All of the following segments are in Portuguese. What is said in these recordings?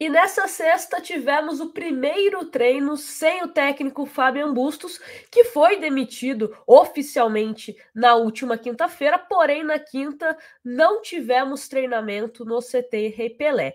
E nessa sexta tivemos o primeiro treino sem o técnico Fabian Bustos, que foi demitido oficialmente na última quinta-feira, porém na quinta não tivemos treinamento no CT Repelé. Pelé.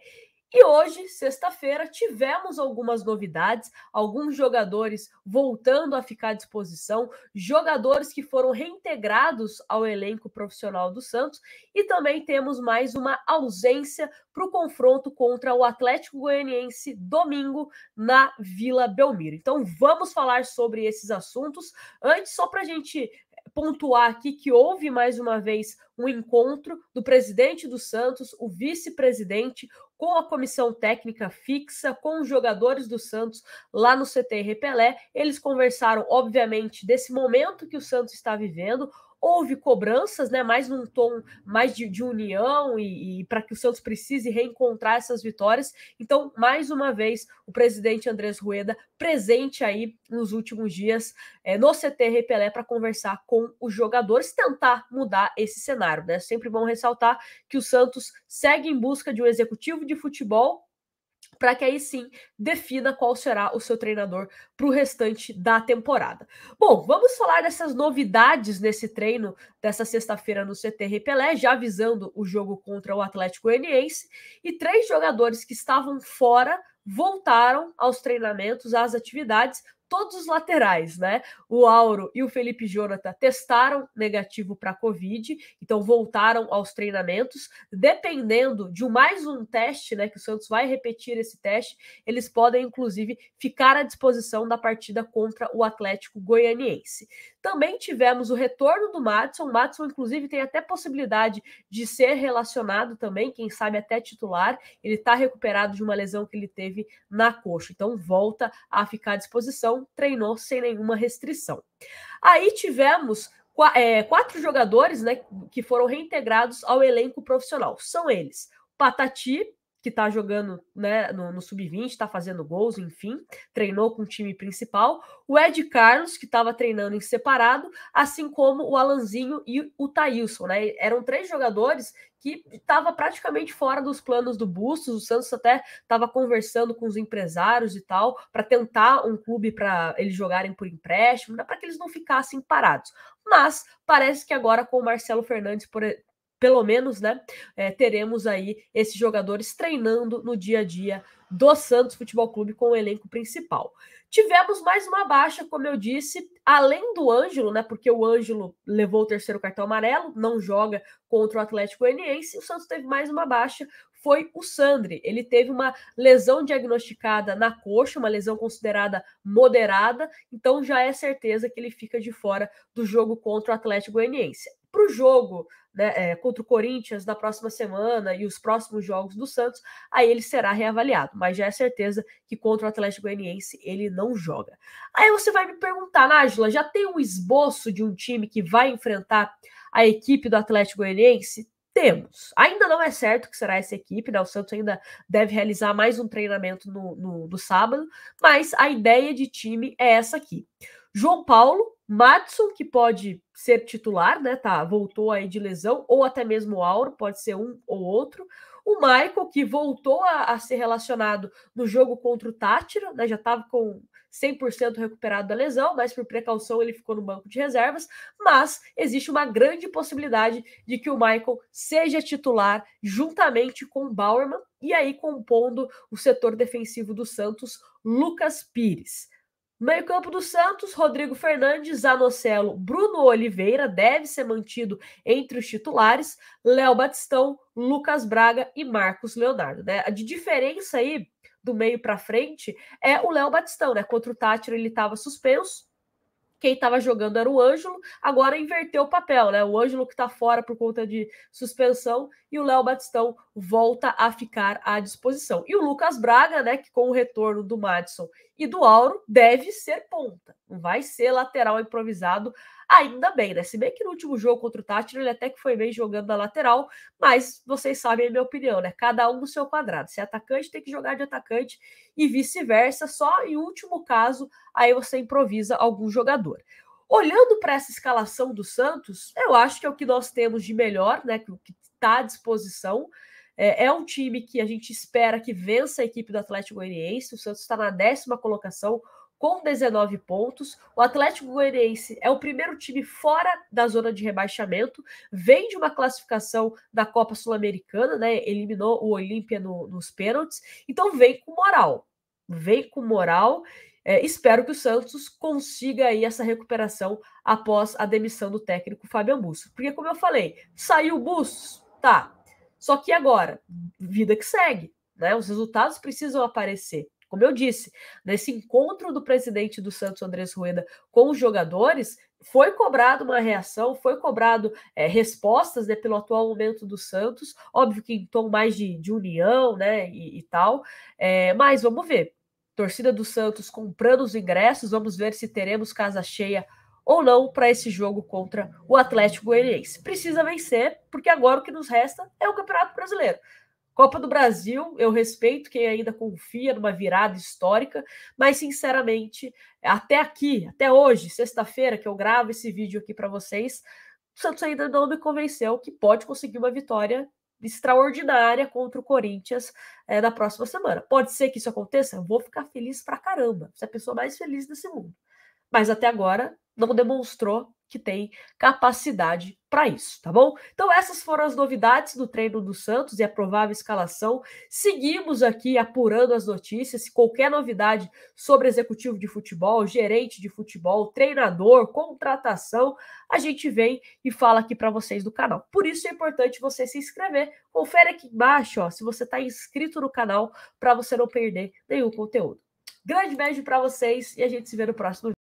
E hoje, sexta-feira, tivemos algumas novidades, alguns jogadores voltando a ficar à disposição, jogadores que foram reintegrados ao elenco profissional do Santos e também temos mais uma ausência para o confronto contra o Atlético Goianiense domingo na Vila Belmiro. Então vamos falar sobre esses assuntos. Antes, só para a gente pontuar aqui que houve mais uma vez um encontro do presidente do Santos, o vice-presidente, com a comissão técnica fixa, com os jogadores do Santos lá no CT Repelé. Eles conversaram, obviamente, desse momento que o Santos está vivendo, houve cobranças, né? Mais num tom mais de, de união e, e para que o Santos precise reencontrar essas vitórias. Então, mais uma vez, o presidente Andrés Rueda presente aí nos últimos dias é, no CT Rei Pelé para conversar com os jogadores, tentar mudar esse cenário, né? Sempre bom ressaltar que o Santos segue em busca de um executivo de futebol para que aí sim defina qual será o seu treinador para o restante da temporada. Bom, vamos falar dessas novidades nesse treino dessa sexta-feira no CT Pelé, já avisando o jogo contra o Atlético Goianiense e três jogadores que estavam fora voltaram aos treinamentos, às atividades todos os laterais, né? O Auro e o Felipe Jonathan testaram negativo para Covid, então voltaram aos treinamentos. Dependendo de mais um teste, né? Que o Santos vai repetir esse teste, eles podem, inclusive, ficar à disposição da partida contra o Atlético Goianiense. Também tivemos o retorno do Matson, O Matson, inclusive, tem até possibilidade de ser relacionado também, quem sabe até titular. Ele está recuperado de uma lesão que ele teve na coxa. Então, volta a ficar à disposição. Treinou sem nenhuma restrição. Aí tivemos é, quatro jogadores né, que foram reintegrados ao elenco profissional. São eles: Patati, que está jogando né, no, no sub-20, está fazendo gols, enfim, treinou com o time principal. O Ed Carlos, que estava treinando em separado, assim como o Alanzinho e o Thailson, né? Eram três jogadores que estava praticamente fora dos planos do Bustos. O Santos até estava conversando com os empresários e tal, para tentar um clube para eles jogarem por empréstimo, né? para que eles não ficassem parados. Mas parece que agora com o Marcelo Fernandes, por, pelo menos, né, é, teremos aí esses jogadores treinando no dia a dia do Santos Futebol Clube com o elenco principal. Tivemos mais uma baixa, como eu disse, além do Ângelo, né? Porque o Ângelo levou o terceiro cartão amarelo, não joga contra o Atlético Goianiense. O Santos teve mais uma baixa, foi o Sandri. Ele teve uma lesão diagnosticada na coxa, uma lesão considerada moderada, então já é certeza que ele fica de fora do jogo contra o Atlético Goianiense. Para o jogo né, é, contra o Corinthians na próxima semana e os próximos jogos do Santos, aí ele será reavaliado. Mas já é certeza que contra o Atlético Goianiense ele não joga. Aí você vai me perguntar, Nájila, já tem um esboço de um time que vai enfrentar a equipe do Atlético Goianiense? Temos. Ainda não é certo que será essa equipe, né? O Santos ainda deve realizar mais um treinamento no, no, no sábado, mas a ideia de time é essa aqui. João Paulo, Madison, que pode ser titular, né? Tá, voltou aí de lesão, ou até mesmo o Auro, pode ser um ou outro. O Michael, que voltou a, a ser relacionado no jogo contra o Tátira, né? Já estava com 100% recuperado da lesão, mas por precaução ele ficou no banco de reservas. Mas existe uma grande possibilidade de que o Michael seja titular juntamente com o Bauerman e aí compondo o setor defensivo do Santos, Lucas Pires. Meio-campo do Santos, Rodrigo Fernandes, Anocelo, Bruno Oliveira deve ser mantido entre os titulares, Léo Batistão, Lucas Braga e Marcos Leonardo. Né? A de diferença aí do meio para frente é o Léo Batistão, né? Contra o Tátira ele estava suspenso, quem estava jogando era o Ângelo, agora inverteu o papel, né? O Ângelo que está fora por conta de suspensão e o Léo Batistão volta a ficar à disposição. E o Lucas Braga, né, que com o retorno do Madison e do Auro, deve ser ponta, não vai ser lateral improvisado Ainda bem, né? Se bem que no último jogo contra o Tátil ele até que foi bem jogando na lateral, mas vocês sabem a minha opinião, né? Cada um no seu quadrado. Se é atacante, tem que jogar de atacante e vice-versa. Só em último caso, aí você improvisa algum jogador. Olhando para essa escalação do Santos, eu acho que é o que nós temos de melhor, né? O que está à disposição. É, é, um time que a gente espera que vença a equipe do Atlético Goianiense. O Santos está na décima colocação, com 19 pontos. O Atlético Goianiense é o primeiro time fora da zona de rebaixamento, vem de uma classificação da Copa Sul-Americana, né? Eliminou o Olímpia no, nos pênaltis, então vem com moral. Vem com moral. É, espero que o Santos consiga aí essa recuperação após a demissão do técnico Fábio Musso. Porque, como eu falei, saiu o Bustos, tá. Só que agora, vida que segue, né? Os resultados precisam aparecer. Como eu disse, nesse encontro do presidente do Santos, Andrés Rueda, com os jogadores, foi cobrado uma reação, foi cobrado é, respostas né, pelo atual momento do Santos, óbvio que em tom mais de, de união né, e, e tal, é, mas vamos ver. Torcida do Santos comprando os ingressos, vamos ver se teremos casa cheia ou não para esse jogo contra o Atlético Goianiense. Precisa vencer, porque agora o que nos resta é o Campeonato Brasileiro. Copa do Brasil, eu respeito quem ainda confia numa virada histórica, mas sinceramente, até aqui, até hoje, sexta-feira, que eu gravo esse vídeo aqui para vocês, o Santos ainda não me convenceu que pode conseguir uma vitória extraordinária contra o Corinthians é, na próxima semana. Pode ser que isso aconteça? Eu vou ficar feliz pra caramba. Você é a pessoa mais feliz desse mundo. Mas até agora, não demonstrou que tem capacidade para isso, tá bom? Então essas foram as novidades do treino do Santos e a provável escalação. Seguimos aqui apurando as notícias, qualquer novidade sobre executivo de futebol, gerente de futebol, treinador, contratação, a gente vem e fala aqui para vocês do canal. Por isso é importante você se inscrever. Confere aqui embaixo, ó, se você está inscrito no canal para você não perder nenhum conteúdo. Grande beijo para vocês e a gente se vê no próximo vídeo.